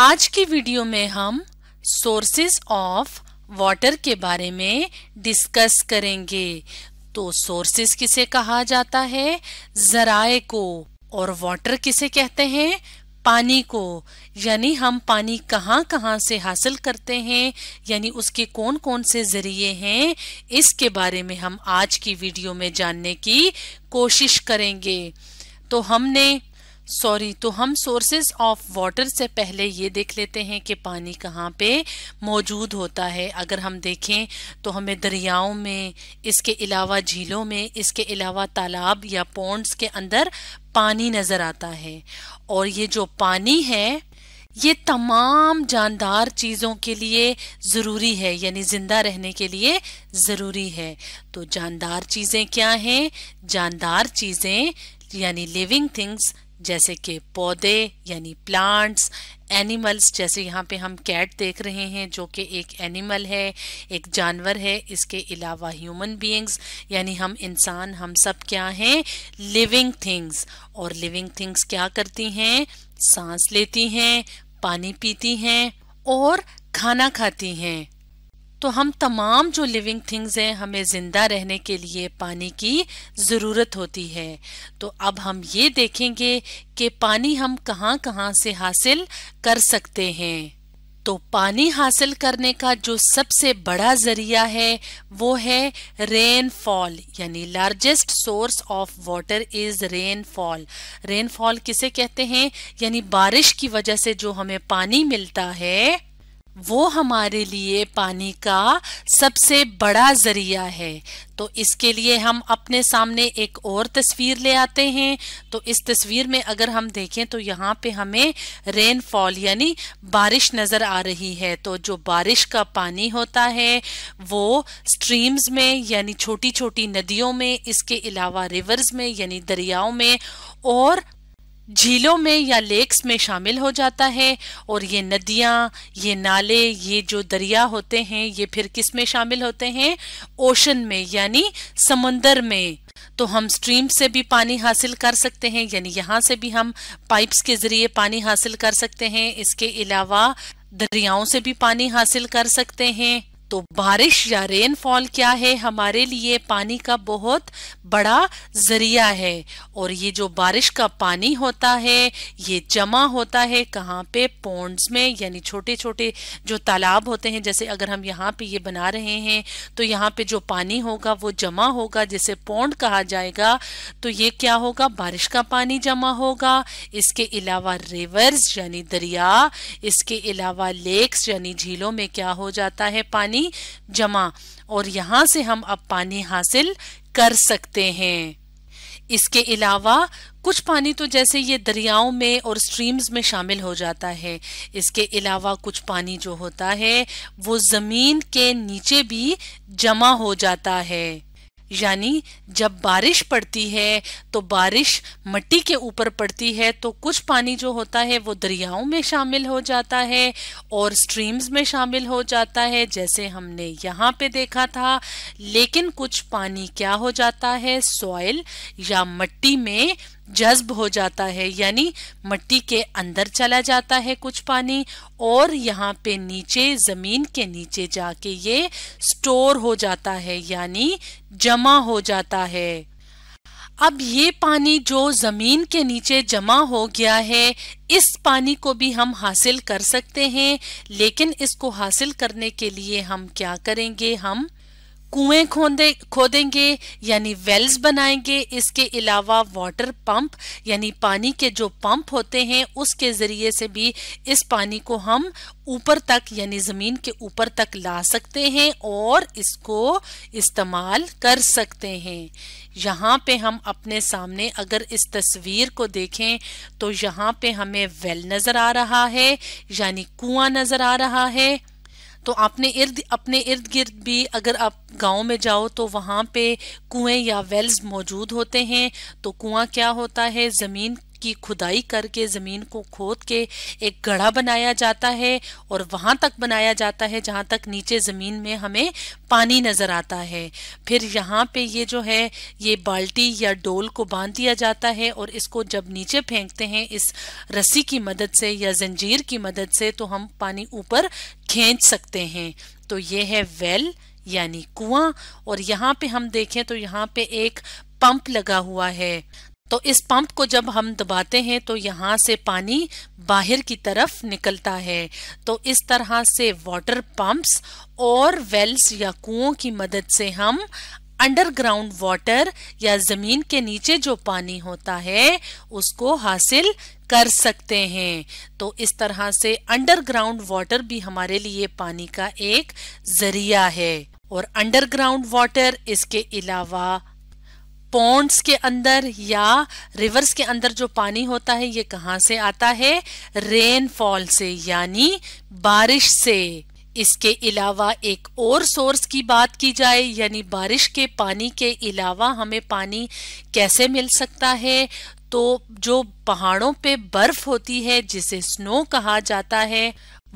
आज की वीडियो में हम सोर्सेज ऑफ वाटर के बारे में डिस्कस करेंगे तो सोर्सेज किसे कहा जाता है जराए को और वाटर किसे कहते हैं पानी को यानी हम पानी कहाँ कहाँ से हासिल करते हैं यानी उसके कौन कौन से जरिए हैं इसके बारे में हम आज की वीडियो में जानने की कोशिश करेंगे तो हमने सॉरी तो हम सोर्सेज ऑफ वाटर से पहले ये देख लेते हैं कि पानी कहाँ पे मौजूद होता है अगर हम देखें तो हमें दरियाओं में इसके अलावा झीलों में इसके अलावा तालाब या पॉन्ड्स के अंदर पानी नज़र आता है और ये जो पानी है ये तमाम जानदार चीज़ों के लिए ज़रूरी है यानी ज़िंदा रहने के लिए ज़रूरी है तो जानदार चीज़ें क्या हैं जानदार चीज़ें यानी लिविंग थिंग्स जैसे कि पौधे यानी प्लांट्स एनिमल्स जैसे यहाँ पे हम कैट देख रहे हैं जो कि एक एनिमल है एक जानवर है इसके अलावा ह्यूमन बीइंग्स यानी हम इंसान हम सब क्या हैं लिविंग थिंग्स और लिविंग थिंग्स क्या करती हैं सांस लेती हैं पानी पीती हैं और खाना खाती हैं तो हम तमाम जो लिविंग थिंग्स हैं हमें ज़िंदा रहने के लिए पानी की ज़रूरत होती है तो अब हम ये देखेंगे कि पानी हम कहाँ कहाँ से हासिल कर सकते हैं तो पानी हासिल करने का जो सबसे बड़ा जरिया है वो है रेनफॉल यानी largest source of water is rainfall rainfall किसे कहते हैं यानी बारिश की वजह से जो हमें पानी मिलता है वो हमारे लिए पानी का सबसे बड़ा जरिया है तो इसके लिए हम अपने सामने एक और तस्वीर ले आते हैं तो इस तस्वीर में अगर हम देखें तो यहाँ पे हमें रेनफॉल यानी बारिश नज़र आ रही है तो जो बारिश का पानी होता है वो स्ट्रीम्स में यानी छोटी छोटी नदियों में इसके अलावा रिवर्स में यानी दरियाओं में और झीलों में या लेक्स में शामिल हो जाता है और ये नदियाँ ये नाले ये जो दरिया होते हैं ये फिर किस में शामिल होते हैं ओशन में यानी समुन्दर में तो हम स्ट्रीम से भी पानी हासिल कर सकते हैं यानी यहाँ से भी हम पाइप्स के जरिए पानी हासिल कर सकते हैं इसके अलावा दरियाओं से भी पानी हासिल कर सकते हैं तो बारिश या रेनफॉल क्या है हमारे लिए पानी का बहुत बड़ा जरिया है और ये जो बारिश का पानी होता है ये जमा होता है कहाँ पे पॉन्ड्स में यानी छोटे छोटे जो तालाब होते हैं जैसे अगर हम यहाँ पे ये बना रहे हैं तो यहाँ पे जो पानी होगा वो जमा होगा जिसे पौंड कहा जाएगा तो ये क्या होगा बारिश का पानी जमा होगा इसके अलावा रिवर्स यानी दरिया इसके अलावा लेक्स यानी झीलों में क्या हो जाता है पानी पानी जमा और यहाँ से हम अब पानी हासिल कर सकते हैं इसके अलावा कुछ पानी तो जैसे ये दरियाओं में और स्ट्रीम्स में शामिल हो जाता है इसके अलावा कुछ पानी जो होता है वो ज़मीन के नीचे भी जमा हो जाता है यानी जब बारिश पड़ती है तो बारिश मट्टी के ऊपर पड़ती है तो कुछ पानी जो होता है वो दरियाओं में शामिल हो जाता है और स्ट्रीम्स में शामिल हो जाता है जैसे हमने यहाँ पे देखा था लेकिन कुछ पानी क्या हो जाता है सॉइल या मट्टी में जज्ब हो जाता है यानी मिट्टी के अंदर चला जाता है कुछ पानी और यहाँ पे नीचे ज़मीन के नीचे जाके ये स्टोर हो जाता है यानी जमा हो जाता है अब ये पानी जो जमीन के नीचे जमा हो गया है इस पानी को भी हम हासिल कर सकते हैं लेकिन इसको हासिल करने के लिए हम क्या करेंगे हम कुएं खोदे खोदेंगे यानी वेल्स बनाएंगे इसके अलावा वाटर पंप यानी पानी के जो पंप होते हैं उसके ज़रिए से भी इस पानी को हम ऊपर तक यानी ज़मीन के ऊपर तक ला सकते हैं और इसको इस्तेमाल कर सकते हैं यहाँ पे हम अपने सामने अगर इस तस्वीर को देखें तो यहाँ पे हमें वेल नज़र आ रहा है यानी कुआं नज़र आ रहा है तो आपने इर्द अपने इर्द गिर्द भी अगर आप गांव में जाओ तो वहाँ पे कुएं या वेल्स मौजूद होते हैं तो कुआं क्या होता है ज़मीन की खुदाई करके ज़मीन को खोद के एक गढ़ा बनाया जाता है और वहाँ तक बनाया जाता है जहाँ तक नीचे ज़मीन में हमें पानी नज़र आता है फिर यहाँ पे ये जो है ये बाल्टी या डोल को बांध दिया जाता है और इसको जब नीचे फेंकते हैं इस रस्सी की मदद से या जंजीर की मदद से तो हम पानी ऊपर खींच सकते हैं तो ये है वेल यानी कुआं और यहाँ पे हम देखें तो यहाँ पे एक पंप लगा हुआ है तो इस पंप को जब हम दबाते हैं तो यहाँ से पानी बाहर की तरफ निकलता है तो इस तरह से वाटर पंप्स और वेल्स या कुओं की मदद से हम अंडरग्राउंड वाटर या जमीन के नीचे जो पानी होता है उसको हासिल कर सकते हैं तो इस तरह से अंडरग्राउंड वाटर भी हमारे लिए पानी का एक जरिया है और अंडरग्राउंड वाटर इसके अलावा पॉन्ड्स के अंदर या रिवर्स के अंदर जो पानी होता है ये कहाँ से आता है रेनफॉल से यानी बारिश से इसके अलावा एक और सोर्स की बात की जाए यानी बारिश के पानी के अलावा हमें पानी कैसे मिल सकता है तो जो पहाड़ों पे बर्फ होती है जिसे स्नो कहा जाता है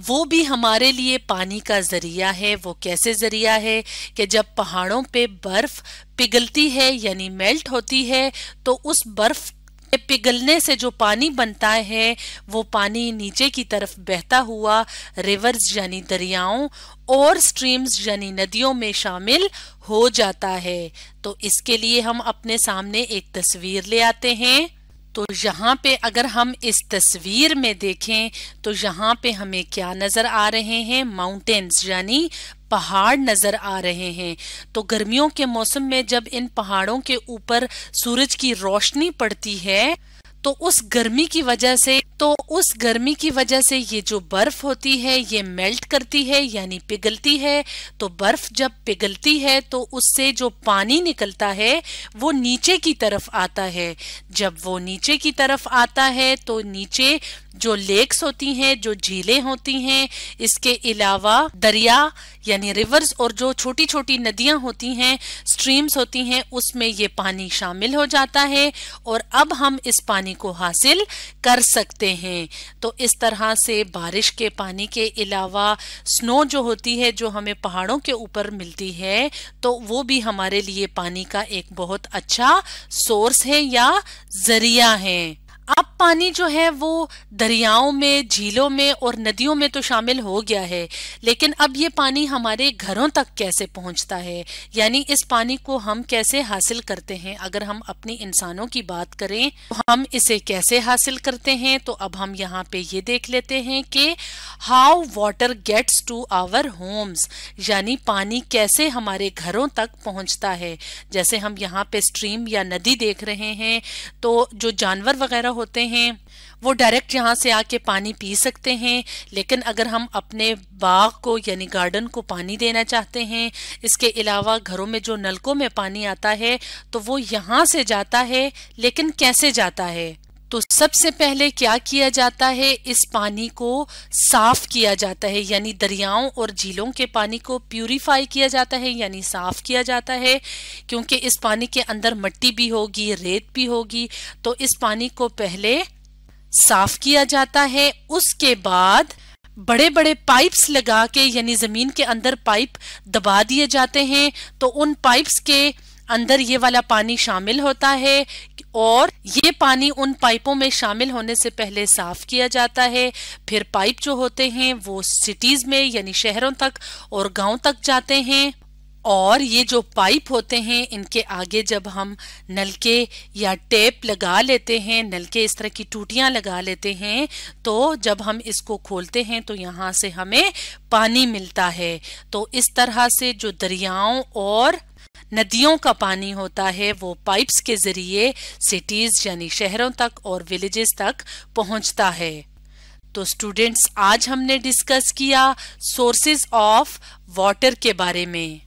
वो भी हमारे लिए पानी का जरिया है वो कैसे जरिया है कि जब पहाड़ों पे बर्फ पिघलती है यानी मेल्ट होती है तो उस बर्फ के पिघलने से जो पानी बनता है वो पानी नीचे की तरफ बहता हुआ रिवर्स यानी दरियाओं और स्ट्रीम्स यानी नदियों में शामिल हो जाता है तो इसके लिए हम अपने सामने एक तस्वीर ले आते हैं तो यहाँ पे अगर हम इस तस्वीर में देखें तो यहाँ पे हमें क्या नजर आ रहे हैं माउंटेन्स यानी पहाड़ नजर आ रहे हैं तो गर्मियों के मौसम में जब इन पहाड़ों के ऊपर सूरज की रोशनी पड़ती है तो उस गर्मी की वजह से तो उस गर्मी की वजह से ये जो बर्फ होती है ये मेल्ट करती है यानी पिघलती है तो बर्फ जब पिघलती है तो उससे जो पानी निकलता है वो नीचे की तरफ आता है जब वो नीचे की तरफ आता है तो नीचे जो लेक्स होती हैं जो झीलें होती हैं इसके अलावा दरिया यानी रिवर्स और जो छोटी छोटी नदियां होती हैं स्ट्रीम्स होती हैं उसमें ये पानी शामिल हो जाता है और अब हम इस पानी को हासिल कर सकते हैं तो इस तरह से बारिश के पानी के अलावा स्नो जो होती है जो हमें पहाड़ों के ऊपर मिलती है तो वो भी हमारे लिए पानी का एक बहुत अच्छा सोर्स है या जरिया है अब पानी जो है वो दरियाओं में झीलों में और नदियों में तो शामिल हो गया है लेकिन अब ये पानी हमारे घरों तक कैसे पहुंचता है यानी इस पानी को हम कैसे हासिल करते हैं अगर हम अपने इंसानों की बात करें तो हम इसे कैसे हासिल करते हैं तो अब हम यहाँ पे ये देख लेते हैं कि how water gets to our homes यानी पानी कैसे हमारे घरों तक पहुँचता है जैसे हम यहाँ पे स्ट्रीम या नदी देख रहे हैं तो जो जानवर वगैरह होते हैं वो डायरेक्ट यहाँ से आके पानी पी सकते हैं लेकिन अगर हम अपने बाग को यानी गार्डन को पानी देना चाहते हैं इसके अलावा घरों में जो नलकों में पानी आता है तो वो यहाँ से जाता है लेकिन कैसे जाता है तो सबसे पहले क्या किया जाता है इस पानी को साफ किया जाता है यानी दरियाओं और झीलों के पानी को प्यूरिफाई किया जाता है यानी साफ किया जाता है क्योंकि इस पानी के अंदर मट्टी भी होगी रेत भी होगी तो इस पानी को पहले साफ किया जाता है उसके बाद बड़े बड़े पाइप्स लगा के यानी जमीन के अंदर पाइप दबा दिए जाते हैं तो उन पाइप्स के अंदर ये वाला पानी शामिल होता है और ये पानी उन पाइपों में शामिल होने से पहले साफ किया जाता है फिर पाइप जो होते हैं वो सिटीज में यानी शहरों तक और गांव तक जाते हैं और ये जो पाइप होते हैं इनके आगे जब हम नलके या टेप लगा लेते हैं नलके इस तरह की टूटियां लगा लेते हैं तो जब हम इसको खोलते हैं तो यहाँ से हमें पानी मिलता है तो इस तरह से जो दरियाओं और नदियों का पानी होता है वो पाइप्स के जरिए सिटीज यानी शहरों तक और विलेजेस तक पहुंचता है तो स्टूडेंट्स आज हमने डिस्कस किया सोर्सेज ऑफ वाटर के बारे में